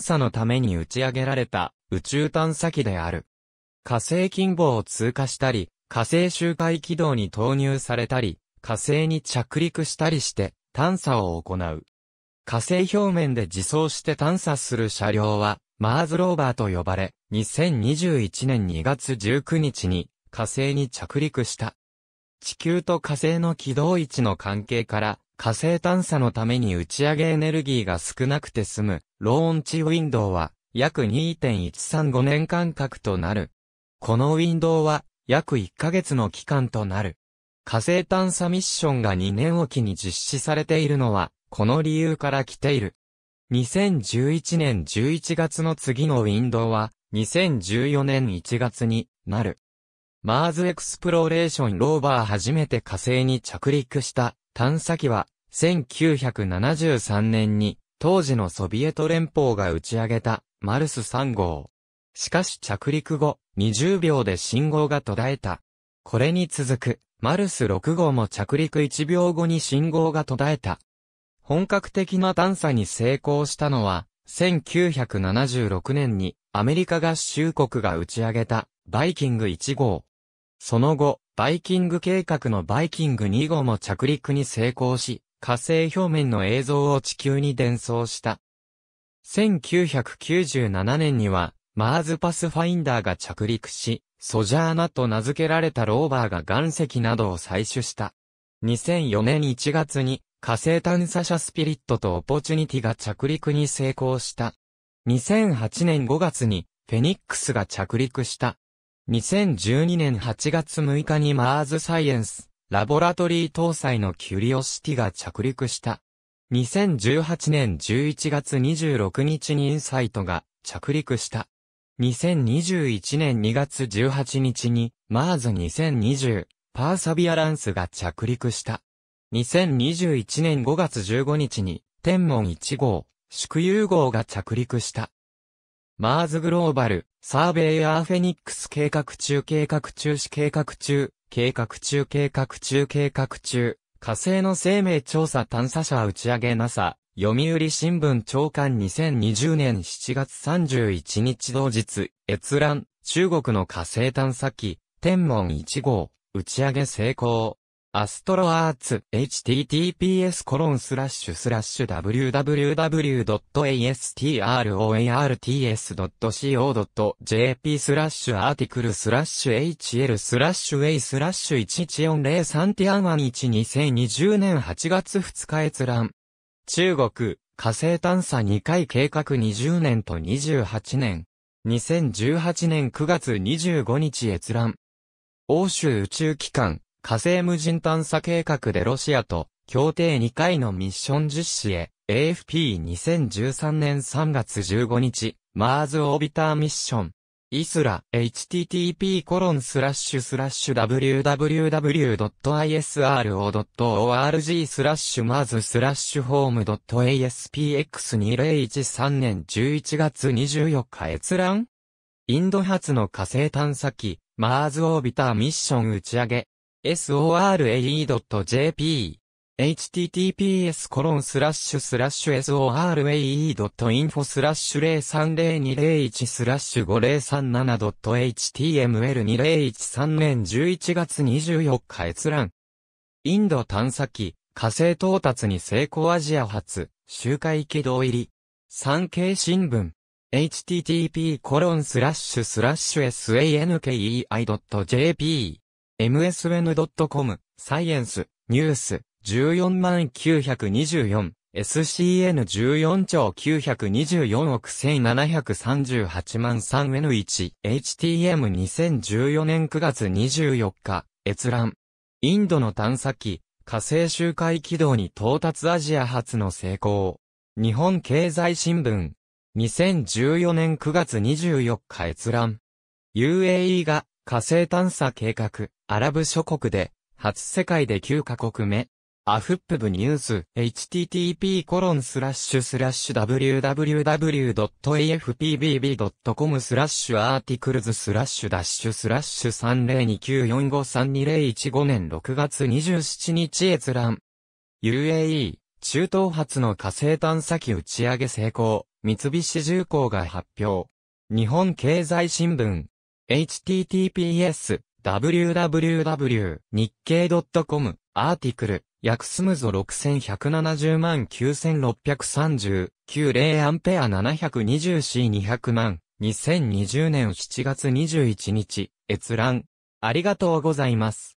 査のために打ち上げられた宇宙探査機である。火星近傍を通過したり、火星周回軌道に投入されたり、火星に着陸したりして探査を行う。火星表面で自走して探査する車両は、マーズローバーと呼ばれ、2021年2月19日に火星に着陸した。地球と火星の軌道位置の関係から、火星探査のために打ち上げエネルギーが少なくて済む、ローンチウィンドウは、約2.135年間隔となる。このウィンドウは、約1ヶ月の期間となる。火星探査ミッションが2年おきに実施されているのは、この理由から来ている。2011年11月の次のウィンドウは、2014年1月になる。マーズエクスプローレーションローバー初めて火星に着陸した探査機は、1973年に、当時のソビエト連邦が打ち上げた、マルス3号。しかし着陸後、20秒で信号が途絶えた。これに続く、マルス6号も着陸1秒後に信号が途絶えた。本格的な探査に成功したのは、1976年にアメリカ合衆国が打ち上げたバイキング1号。その後、バイキング計画のバイキング2号も着陸に成功し、火星表面の映像を地球に伝送した。1997年には、マーズパスファインダーが着陸し、ソジャーナと名付けられたローバーが岩石などを採取した。2004年1月に火星探査車スピリットとオポチュニティが着陸に成功した。2008年5月にフェニックスが着陸した。2012年8月6日にマーズサイエンス、ラボラトリー搭載のキュリオシティが着陸した。2018年11月26日にインサイトが着陸した。2021年2月18日にマーズ2020パーサビアランスが着陸した。2021年5月15日に天文1号、祝友号が着陸した。マーズグローバル、サーベイアーフェニックス計画中計画中止計画中、計画中計画中計画中、火星の生命調査探査車打ち上げ NASA、読売新聞長官2020年7月31日同日、閲覧、中国の火星探査機、天文1号、打ち上げ成功。アストロアーツ、https コロンスラッシュスラッシュ www.astroarts.co.jp スラッシュアーティクルスラッシュ hl スラッシュ a スラッシュ11403ティアンワン1 2020年8月2日閲覧。中国、火星探査2回計画20年と28年。2018年9月25日閲覧。欧州宇宙機関、火星無人探査計画でロシアと協定2回のミッション実施へ AFP2013 年3月15日マーズオービターミッションイスラ http コロンスラッシュスラッシュ www.isro.org スラッシュマーズスラッシュホーム .aspx2013 年11月24日閲覧インド発の火星探査機マーズオービターミッション打ち上げ sorae.jp https コロンスラッシュスラッシュ sorae.info スラッシュ030201スラッシュ 5037.html2013 年11月24日閲覧。インド探査機、火星到達に成功アジア発、周回軌道入り。産経新聞。http コロンスラッシュスラッシュ sankei.jp msn.com、サイエンス、ニュース、14924、SCN14 兆924億1738万 3N1、HTM2014 年9月24日、閲覧。インドの探査機、火星周回軌道に到達アジア初の成功。日本経済新聞。2014年9月24日閲覧。UAE が火星探査計画、アラブ諸国で、初世界で9カ国目。アフップブニュース、http コロンスラッシュスラッシュ www.afpbb.com スラッシュアーティクルズスラッシュダッシュスラッシュ3029453201 5年6月27日閲覧。UAE、中東初の火星探査機打ち上げ成功、三菱重工が発表。日本経済新聞、https www 日経 .com アーティクル約スむぞ6170万9630レイアンペア 720C200 万2020年7月21日閲覧ありがとうございます。